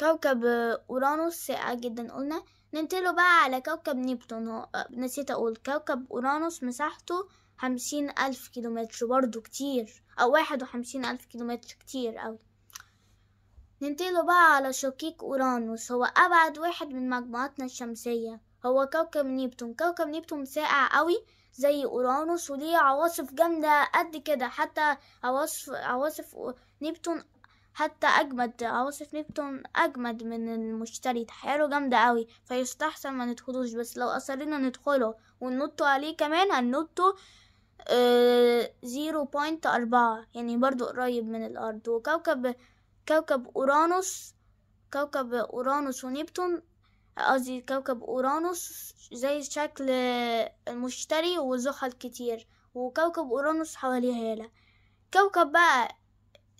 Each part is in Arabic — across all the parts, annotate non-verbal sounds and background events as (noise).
كوكب أورانوس ساقع جدا قلنا ننتقله بقى على كوكب نيبتون هو آه، نسيت أقول كوكب أورانوس مساحته خمسين ألف كيلومتر برضو كتير أو واحد وخمسين ألف كيلومتر كتير أوي ننتقله بقى على شقيق أورانوس هو أبعد واحد من مجموعتنا الشمسية هو كوكب نيبتون كوكب نيبتون ساقع أوي زي أورانوس وليه عواصف جامدة قد كده حتى عواصف عواصف نيبتون حتى أجمد عواصف نبتون أجمد من المشتري تحيله جامدة قوي فيستحسن ما ندخلوش بس لو أصرينا ندخله وننطوا عليه كمان هننطوا آه، زيرو بوينت أربعة يعني برضو قريب من الأرض وكوكب كوكب أورانوس كوكب أورانوس ونبتون قصدي كوكب أورانوس زي شكل المشتري وزحل كتير وكوكب أورانوس حواليه هالة كوكب بقى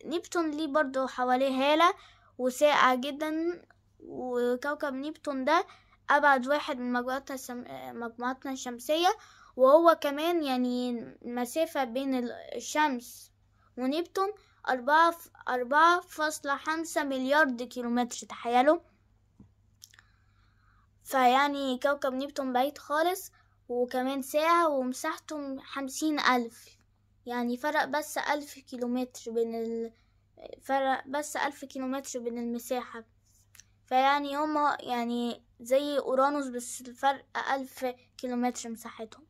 نبتون ليه برضو حواليه هالة وساقع جدا وكوكب نبتون ده أبعد واحد من مجموعتنا, السم... مجموعتنا الشمسية وهو كمان يعني المسافة بين الشمس ونبتون أربعة أربعة فاصلة خمسة مليار كيلومتر تخيلوا فيعني كوكب نبتون بعيد خالص وكمان ساعة ومساحته خمسين ألف يعني فرق بس ألف كيلومتر بين ال... فرق بس ألف كيلومتر بين المساحة فيعني هما يعني زي أورانوس بس الفرق ألف كيلومتر مساحتهم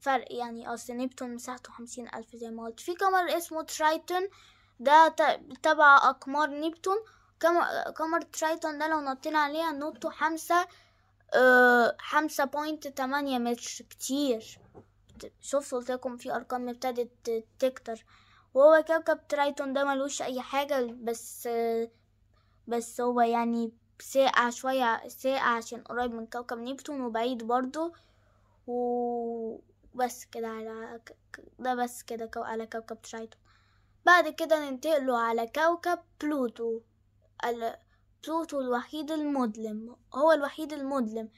فرق يعني أصل نبتون مساحته خمسين ألف زي ما قلت في قمر اسمه ترايتون ده تبع أقمار نبتون قمر ترايتون ده لو نطينا عليه هننطه خمسة آه، خمسة بوينت تمانية متر كتير شوف قلت لكم في ارقام ابتدت تكتر وهو كوكب ترايتون ده ملوش اي حاجه بس بس هو يعني ساقع شويه ساقع عشان قريب من كوكب نبتون وبعيد برضو وبس كده على ده بس كده على كوكب ترايتون بعد كده ننتقلوا على كوكب بلوتو ال... بلوتو الوحيد المظلم هو الوحيد المظلم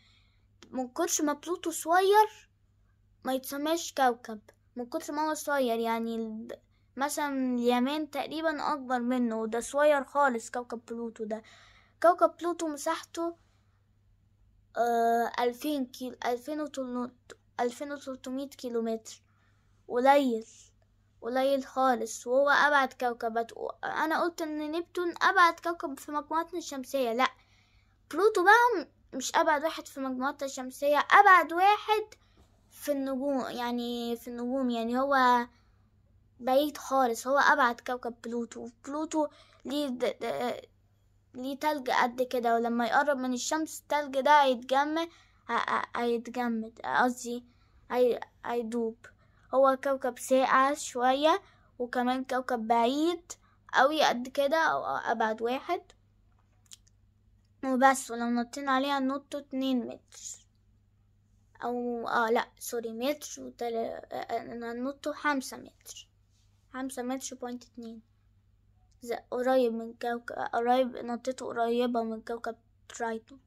من كتر ما بلوتو صغير ما يتسماش كوكب من كتر ما هو صغير يعني مثلا اليمن تقريبا اكبر منه وده صغير خالص كوكب بلوتو ده كوكب بلوتو مساحته آه، ألفين كيلو ألفين ألفين وتلتمية كيلومتر قليل قليل خالص وهو أبعد كوكب أنا قلت إن نبتون أبعد كوكب في مجموعتنا الشمسية لأ بلوتو بقى مش أبعد واحد في مجموعتنا الشمسية أبعد واحد في النجوم يعني في النجوم يعني هو بعيد خالص هو أبعد كوكب بلوتو بلوتو ليه ليه تلج قد كده ولما يقرب من الشمس التلج ده هيتجمد هيتجمد قصدي هيدوب هو كوكب ساقع شوية وكمان كوكب بعيد قوي قد كده أو أبعد واحد وبس ولو نطينا عليها نط اتنين متر او اه لا سوري متر وتل... آه، آه، انا نطه خمسة متر خمسة متر بوينت اتنين قريب من كوكب قريب نطته قريبة من كوكب ترايتون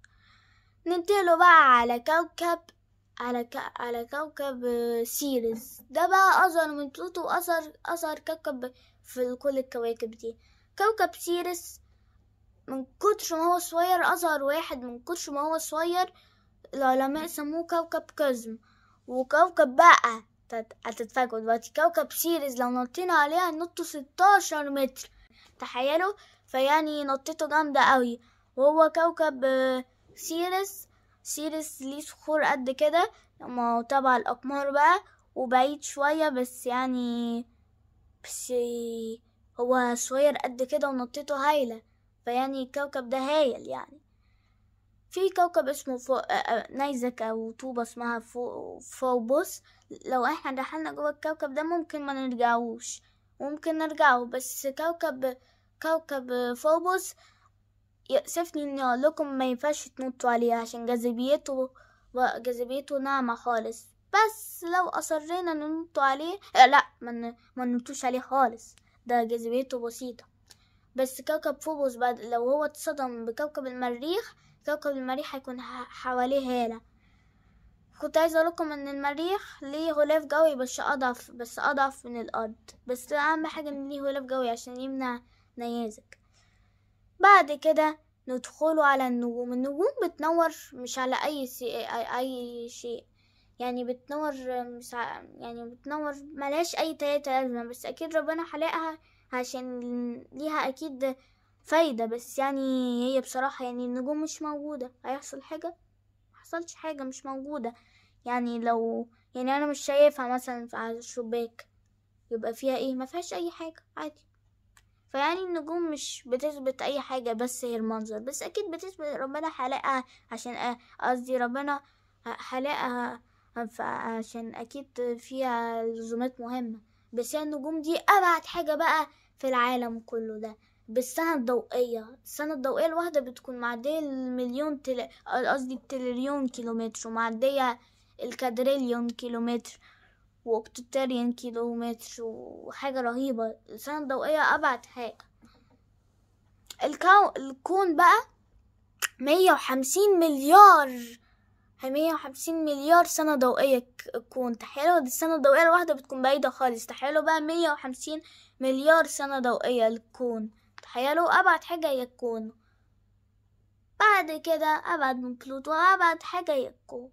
ننتقله بقى على كوكب على ك... على كوكب آه، سيريز ده بقى اصغر من بلوتو واصغر اصغر كوكب في كل الكواكب دي كوكب سيريس من كتر ما هو صغير اصغر واحد من كتر ما هو صغير العلماء سموه كوكب قزم وكوكب بقى هتتفاجئوا دلوقتي كوكب سيريز لو نطينا عليها نط ستاشر متر تخيلوا فيعني نطته جامدة قوي وهو كوكب سيريس سيريس ليه صخور قد كده ما هو تبع الأقمار بقى وبعيد شوية بس يعني بس هو صغير قد كده ونطته هايلة فيعني الكوكب ده هايل يعني في كوكب اسمه فو... آه، آه، نيزك أو طوبة اسمها فو... فوبوس لو احنا دخلنا جوه الكوكب ده ممكن ما نرجعوش ممكن نرجعه بس كوكب كوكب فوبوس يأسفني اني اقولكم ما ينفعش تنطوا عليه عشان جاذبيته جاذبيته ناعمة خالص بس لو اصرينا ننط عليه آه، لا ما من... ننطوش عليه خالص ده جاذبيته بسيطه بس كوكب فوبوس بعد لو هو اتصدم بكوكب المريخ كوكب المريخ هيكون حواليه هالة كنت عايزة اقولكم ان المريخ ليه غلاف جوي بس اضعف بس اضعف من الارض بس اهم حاجة ان ليه غلاف جوي عشان يمنع نيازك بعد كده ندخله على النجوم النجوم بتنور مش على اي سي... اي شيء يعني بتنور مش يعني بتنور ملهاش اي تلاتة لازمة بس اكيد ربنا حلقها عشان ليها اكيد فايدة بس يعني هي بصراحة يعني النجوم مش موجودة هيحصل حاجة محصلش حاجة مش موجودة يعني لو يعني انا مش شايفها مثلا على الشباك يبقى فيها ايه ما فيهاش اي حاجة عادي فيعني النجوم مش بتثبت اي حاجة بس هي المنظر بس اكيد بتثبت ربنا حلقها عشان قصدي ربنا حلقها عشان اكيد فيها لزومات مهمة بس هي النجوم دي أبعد حاجة بقى في العالم كله ده بالسنة الضوئية السنة الضوئية الواحدة بتكون معدية المليون تل... قصدي التريليون كيلومتر ومعدية الكادريليون كيلومتر وأكتوتريون كيلومتر وحاجة رهيبة السنة الضوئية أبعد حاجة الكون الكون بقى مية وخمسين مليار مية وخمسين مليار سنة ضوئية تكون تخيلوا دي السنة الضوئية الواحدة بتكون بعيدة خالص تخيلوا بقى مية وخمسين مليار سنة ضوئية الكون تخيلوا أبعد حاجة هي الكون بعد كده أبعد من بلوتو أبعد حاجة هي الكون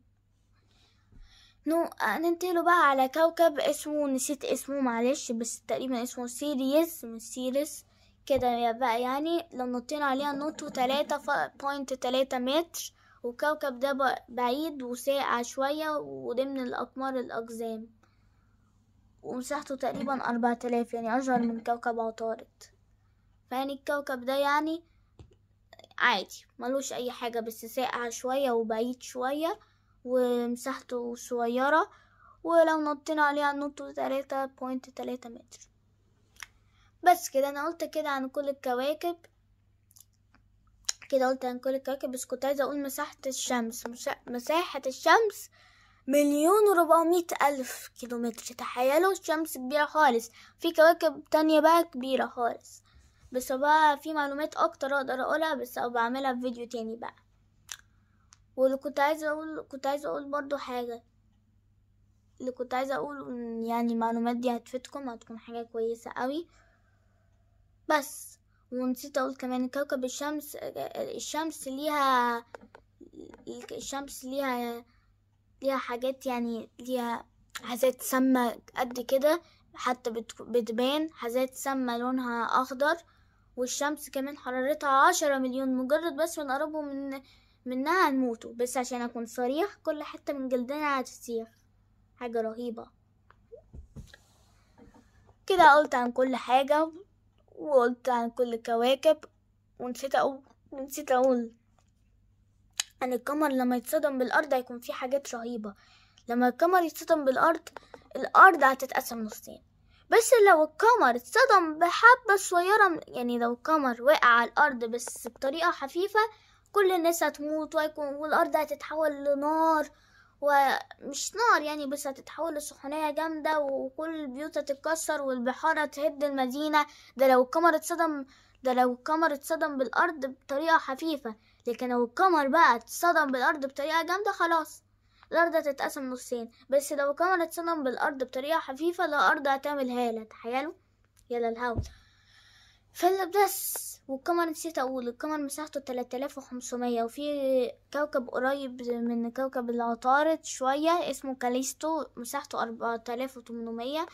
نو ننتقلوا بقى على كوكب اسمه نسيت اسمه معلش بس تقريبا اسمه سيريس مش سيريس كده بقى يعني لو نطينا عليها نوتو تلاتة بوينت تلاتة متر والكوكب ده بعيد وساقع شوية وضمن الأقمار الأقزام ومساحته تقريبا (laughs) أربعة آلاف يعني أصغر من كوكب عطارد فيعني الكوكب ده يعني عادي ملوش أي حاجة بس ساقع شوية وبعيد شوية ومساحته صغيرة ولو نطينا عليها نط تلاتة بوينت تلاتة متر بس كده أنا قلت كده عن كل الكواكب كده قلت عن كل الكواكب بس كنت عايزة أقول مساحة الشمس مساحة الشمس مليون وربعمية ألف كيلومتر تخيلوا الشمس كبيرة خالص في كواكب تانية بقى كبيرة خالص بس بقى في معلومات أكتر أقدر أقولها بس أو بعملها في فيديو تاني بقى واللي كنت عايزة أقول كنت عايزة أقول برضو حاجة اللي كنت عايزة أقول يعني المعلومات دي هتفيدكم هتكون حاجة كويسة قوي بس ونسيت اقول كمان كوكب الشمس الشمس ليها الشمس ليها ليها حاجات يعني ليها حاجات سامة قد كده حتى بتبان حاجات سامة لونها أخضر والشمس كمان حرارتها عشرة مليون مجرد بس ونقربه من منها هنموتوا بس عشان أكون صريح كل حتة من جلدنا هتسيح حاجة رهيبة كده قلت عن كل حاجة وقلت عن كل الكواكب ونسيت أقول نسيت أقول أن القمر لما يتصدم بالأرض هيكون في حاجات رهيبة لما القمر يتصدم بالأرض الأرض هتتقسم نصين بس لو القمر اتصدم بحبة صغيرة يعني لو القمر وقع على الأرض بس بطريقة خفيفة كل الناس هتموت ويكون والأرض هتتحول لنار ومش نار يعني بس هتتحول لسخونية جامدة وكل البيوت هتتكسر والبحار هتهد المدينة ده لو القمر اتصدم ده لو القمر اتصدم بالأرض بطريقة خفيفة لكن لو القمر بقى اتصدم بالأرض بطريقة جامدة خلاص الأرض هتتقسم نصين بس لو القمر اتصدم بالأرض بطريقة خفيفة الأرض هتعمل هالة تخيلوا يلا الهوا فيلا بس والقمر نسيت اقول القمر مساحته 3500 وفي كوكب قريب من كوكب العطارد شوية اسمه كاليستو مساحته 4800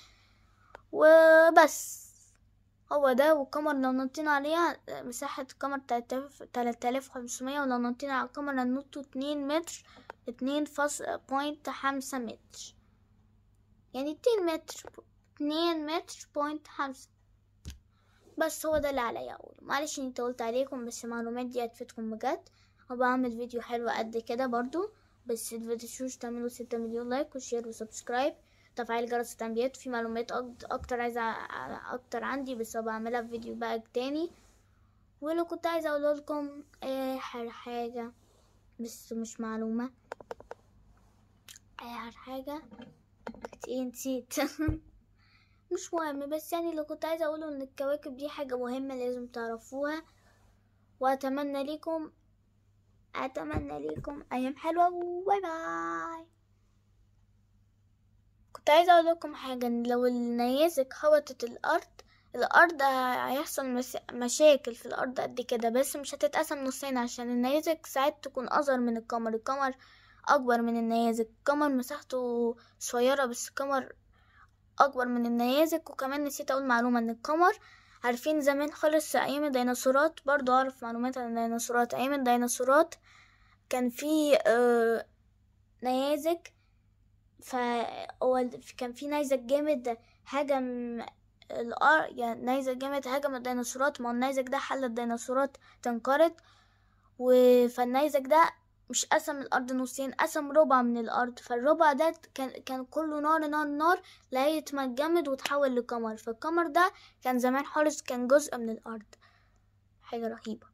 وبس هو ده والقمر لو نطينا عليها مساحة القمر 3500 ولو نطينا على القمر هننطه اتنين متر اتنين فاصل بوينت خمسة متر يعني اتنين متر اتنين متر بوينت خمسة بس هو ده اللي عليا اقول معلش اني طولت عليكم بس المعلومات دي هتفيدكم بجد وبعمل فيديو حلو قد كده برضو بس متنسوش تعملوا ستة مليون لايك وشير وسبسكرايب تفعيل جرس التنبيهات في معلومات اكتر عايزة اكتر عندي بس بعملها في فيديو بقى تاني ولو كنت عايزة اقول لكم اخر آه، حاجة بس مش معلومة اخر آه، حاجة كنت ايه نسيت (laughs) مش مهم بس يعني اللي كنت عايزة اقوله ان الكواكب دي حاجة مهمة لازم تعرفوها واتمنى ليكم اتمنى ليكم ايام حلوة وباي باي كنت عايزة اقول لكم حاجة ان لو النيازك هبطت الارض الارض هيحصل مشاكل في الارض قد كده بس مش هتتقسم نصين عشان النيازك ساعات تكون اصغر من القمر القمر اكبر من النيازك القمر مساحته صغيرة بس القمر أكبر من النيازك وكمان نسيت أقول معلومة إن القمر عارفين زمان خالص أيام الديناصورات برضو أعرف معلومات عن الديناصورات أيام الديناصورات كان في آه، نيازك ف كان في نيزك جامد هجم الأرض يعني نيزك جامد هجم الديناصورات ما النيزك ده حل الديناصورات تنقرض وفالنيزك ده مش قسم الارض نصين قسم ربع من الارض فالربع ده كان كان كله نار نار نار لغايه ما اتجمد وتحول لقمر فالقمر ده كان زمان حرس كان جزء من الارض حاجه رهيبه